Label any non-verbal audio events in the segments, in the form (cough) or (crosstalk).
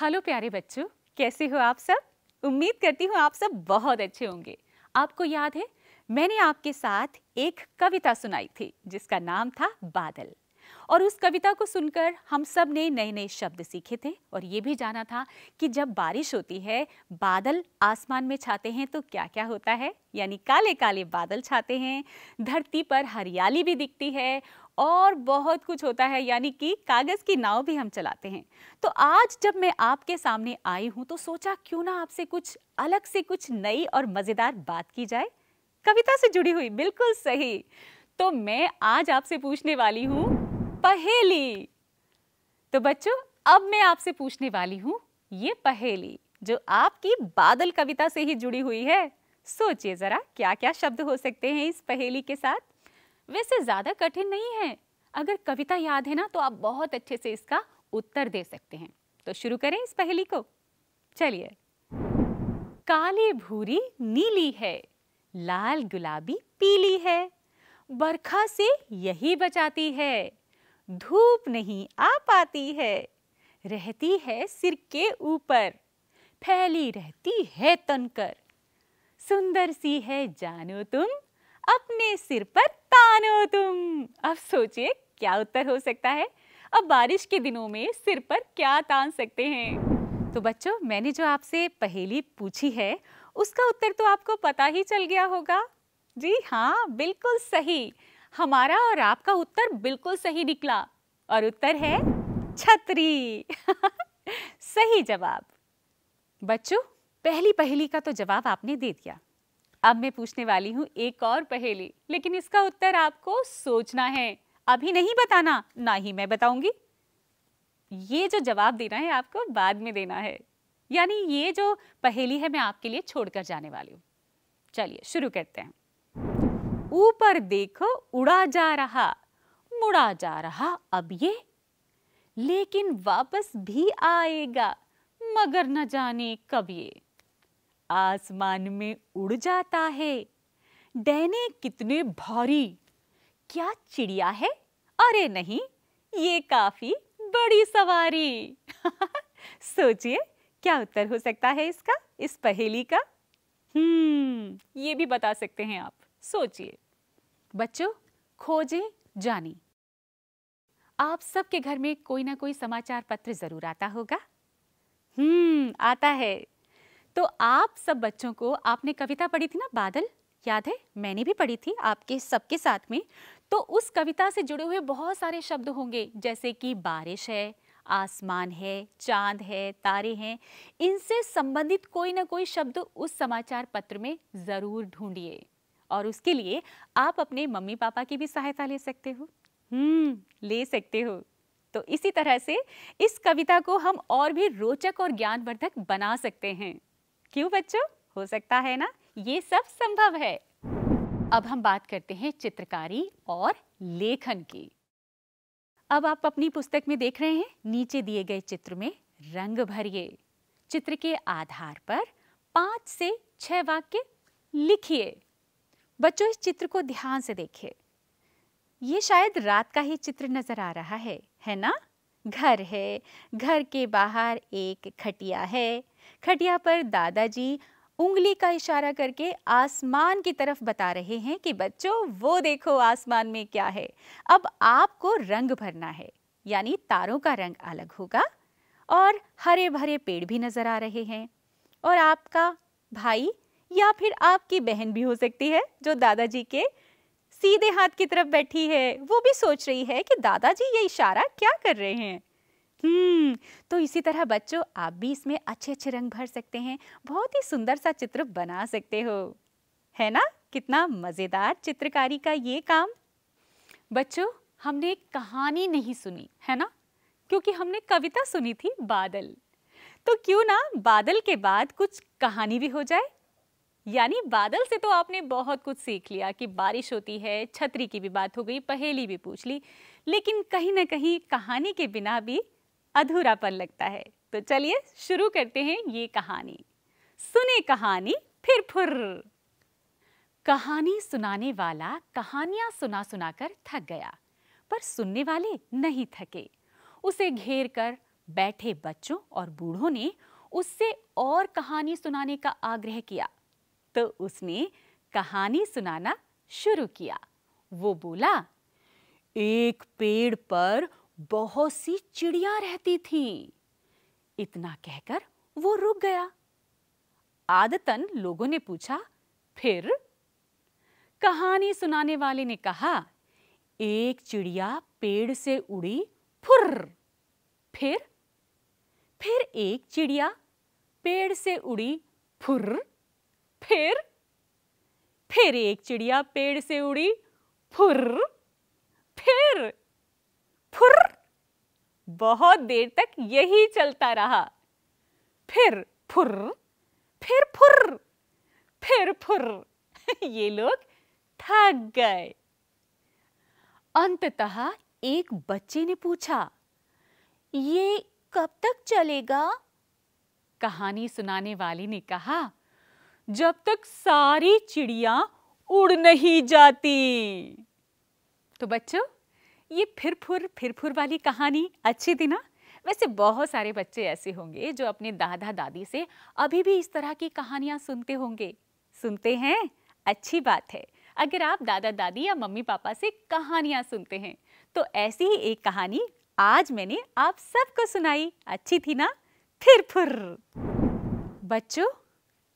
hello प्यारे बच्चों कैसे हो आप सब उम्मीद करती हूँ आप सब बहुत अच्छे होंगे आपको याद है मैंने आपके साथ एक कविता सुनाई थी जिसका नाम था बादल और उस कविता को सुनकर हम सब ने नए नए शब्द सीखे थे और ये भी जाना था कि जब बारिश होती है बादल आसमान में छाते हैं तो क्या क्या होता है यानी काले काले बादल छाते हैं धरती पर हरियाली भी दिखती है और बहुत कुछ होता है यानी कि कागज़ की नाव भी हम चलाते हैं तो आज जब मैं आपके सामने आई हूँ तो सोचा क्यों ना आपसे कुछ अलग से कुछ नई और मज़ेदार बात की जाए कविता से जुड़ी हुई बिल्कुल सही तो मैं आज आपसे पूछने वाली हूँ पहेली तो बच्चों अब मैं आपसे पूछने वाली हूं ये पहेली जो आपकी बादल कविता से ही जुड़ी हुई है सोचिए ज़रा क्या क्या शब्द हो सकते हैं इस पहेली के साथ वैसे ज़्यादा कठिन नहीं है अगर कविता याद है ना तो आप बहुत अच्छे से इसका उत्तर दे सकते हैं तो शुरू करें इस पहेली को चलिए काली भूरी नीली है लाल गुलाबी पीली है बरखा से यही बचाती है धूप नहीं आ पाती है रहती है सिर के ऊपर फैली रहती है तनकर सुंदर सी है जानो तुम अपने सिर पर तानो तुम अब सोचिए क्या उत्तर हो सकता है अब बारिश के दिनों में सिर पर क्या तान सकते हैं तो बच्चों मैंने जो आपसे पहेली पूछी है उसका उत्तर तो आपको पता ही चल गया होगा जी हाँ बिल्कुल सही हमारा और आपका उत्तर बिल्कुल सही निकला और उत्तर है छतरी (laughs) सही जवाब बच्चों पहली पहेली का तो जवाब आपने दे दिया अब मैं पूछने वाली हूँ एक और पहेली लेकिन इसका उत्तर आपको सोचना है अभी नहीं बताना ना ही मैं बताऊंगी ये जो जवाब देना है आपको बाद में देना है यानी ये जो पहेली है मैं आपके लिए छोड़कर जाने वाली हूँ चलिए शुरू करते हैं ऊपर देखो उड़ा जा रहा मुड़ा जा रहा अब ये लेकिन वापस भी आएगा मगर न जाने कब ये आसमान में उड़ जाता है डहने कितने भारी क्या चिड़िया है अरे नहीं ये काफी बड़ी सवारी (laughs) सोचिए क्या उत्तर हो सकता है इसका इस पहेली का हम्म ये भी बता सकते हैं आप सोचिए बच्चों खोजे जानी आप सबके घर में कोई ना कोई समाचार पत्र जरूर आता होगा हम्म आता है तो आप सब बच्चों को आपने कविता पढ़ी थी ना बादल याद है मैंने भी पढ़ी थी आपके सबके साथ में तो उस कविता से जुड़े हुए बहुत सारे शब्द होंगे जैसे कि बारिश है आसमान है चांद है तारे हैं इनसे संबंधित कोई ना कोई शब्द उस समाचार पत्र में ज़रूर ढूंढिए और उसके लिए आप अपने मम्मी पापा की भी सहायता ले सकते हो हम्म ले सकते हो तो इसी तरह से इस कविता को हम और भी रोचक और ज्ञानवर्धक बना सकते हैं क्यों बच्चों हो सकता है ना ये सब संभव है अब हम बात करते हैं चित्रकारी और लेखन की अब आप अपनी पुस्तक में देख रहे हैं नीचे दिए गए चित्र में रंग भरिए चित्र के आधार पर पांच से छह वाक्य लिखिए बच्चों इस चित्र को ध्यान से देखें ये शायद रात का ही चित्र नज़र आ रहा है है ना घर है घर के बाहर एक खटिया है खटिया पर दादाजी उंगली का इशारा करके आसमान की तरफ बता रहे हैं कि बच्चों वो देखो आसमान में क्या है अब आपको रंग भरना है यानी तारों का रंग अलग होगा और हरे भरे पेड़ भी नज़र आ रहे हैं और आपका भाई या फिर आपकी बहन भी हो सकती है जो दादाजी के सीधे हाथ की तरफ बैठी है वो भी सोच रही है कि दादाजी ये इशारा क्या कर रहे हैं हम्म तो इसी तरह बच्चों आप भी इसमें अच्छे अच्छे रंग भर सकते हैं बहुत ही सुंदर सा चित्र बना सकते हो है ना कितना मज़ेदार चित्रकारी का ये काम बच्चों हमने एक कहानी नहीं सुनी है ना क्योंकि हमने कविता सुनी थी बादल तो क्यों ना बादल के बाद कुछ कहानी भी हो जाए यानी बादल से तो आपने बहुत कुछ सीख लिया कि बारिश होती है छतरी की भी बात हो गई पहेली भी पूछ ली लेकिन कहीं ना कहीं कहानी के बिना भी अधूरापन लगता है तो चलिए शुरू करते हैं ये कहानी सुने कहानी फिर फुर कहानी सुनाने वाला कहानियां सुना सुनाकर थक गया पर सुनने वाले नहीं थके उसे घेर कर बैठे बच्चों और बूढ़ों ने उससे और कहानी सुनाने का आग्रह किया तो उसने कहानी सुनाना शुरू किया वो बोला एक पेड़ पर बहुत सी चिड़िया रहती थी इतना कहकर वो रुक गया आदतन लोगों ने पूछा फिर कहानी सुनाने वाले ने कहा एक चिड़िया पेड़ से उड़ी फुर्र फिर फिर एक चिड़िया पेड़ से उड़ी फुर्र फिर फिर एक चिड़िया पेड़ से उड़ी फुर फिर फुर बहुत देर तक यही चलता रहा फिर फुर फिर फुर फिर फुर (laughs) ये लोग थक गए अंततः एक बच्चे ने पूछा ये कब तक चलेगा कहानी सुनाने वाली ने कहा जब तक सारी चिड़िया उड़ नहीं जाती तो बच्चों ये फिर फुर फिर फुर वाली कहानी अच्छी थी ना वैसे बहुत सारे बच्चे ऐसे होंगे जो अपने दादा दादी से अभी भी इस तरह की कहानियां सुनते होंगे सुनते हैं अच्छी बात है अगर आप दादा दादी या मम्मी पापा से कहानियां सुनते हैं तो ऐसी ही एक कहानी आज मैंने आप सबको सुनाई अच्छी थी ना फिर फुर बच्चों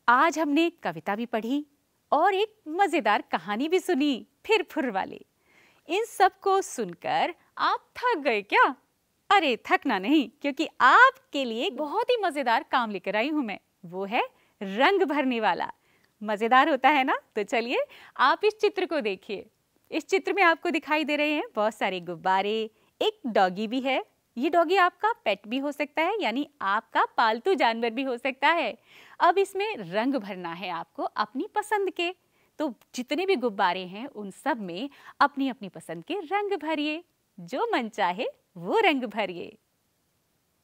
आज हमने कविता भी पढ़ी और एक मज़ेदार कहानी भी सुनी फिर फुर वाले इन सब को सुनकर आप थक गए क्या अरे थकना नहीं क्योंकि आपके लिए बहुत ही मज़ेदार काम लेकर आई हूं मैं वो है रंग भरने वाला मज़ेदार होता है ना तो चलिए आप इस चित्र को देखिए इस चित्र में आपको दिखाई दे रहे हैं बहुत सारे गुब्बारे एक डॉगी भी है ये डॉगी आपका पेट भी हो सकता है यानी आपका पालतू जानवर भी हो सकता है अब इसमें रंग भरना है आपको अपनी पसंद के तो जितने भी गुब्बारे हैं उन सब में अपनी अपनी पसंद के रंग भरिए जो मन चाहे वो रंग भरिए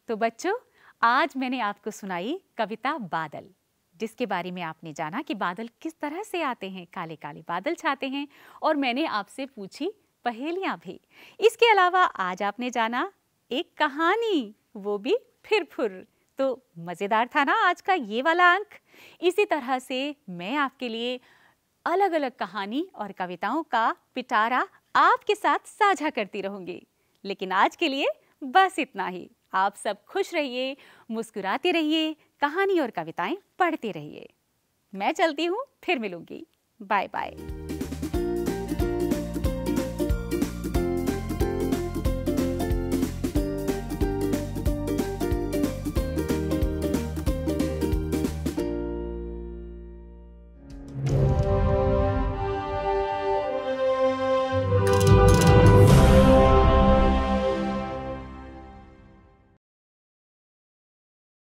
तो बच्चों आज मैंने आपको सुनाई कविता बादल जिसके बारे में आपने जाना कि बादल किस तरह से आते हैं काले काले बादल छाते हैं और मैंने आपसे पूछी पहेलियां भी इसके अलावा आज आपने जाना एक कहानी वो भी फिर फुर तो मज़ेदार था ना आज का ये वाला अंक इसी तरह से मैं आपके लिए अलग अलग कहानी और कविताओं का पिटारा आपके साथ साझा करती रहूँगी लेकिन आज के लिए बस इतना ही आप सब खुश रहिए मुस्कुराते रहिए कहानी और कविताएं पढ़ते रहिए मैं चलती हूँ फिर मिलूंगी बाय बाय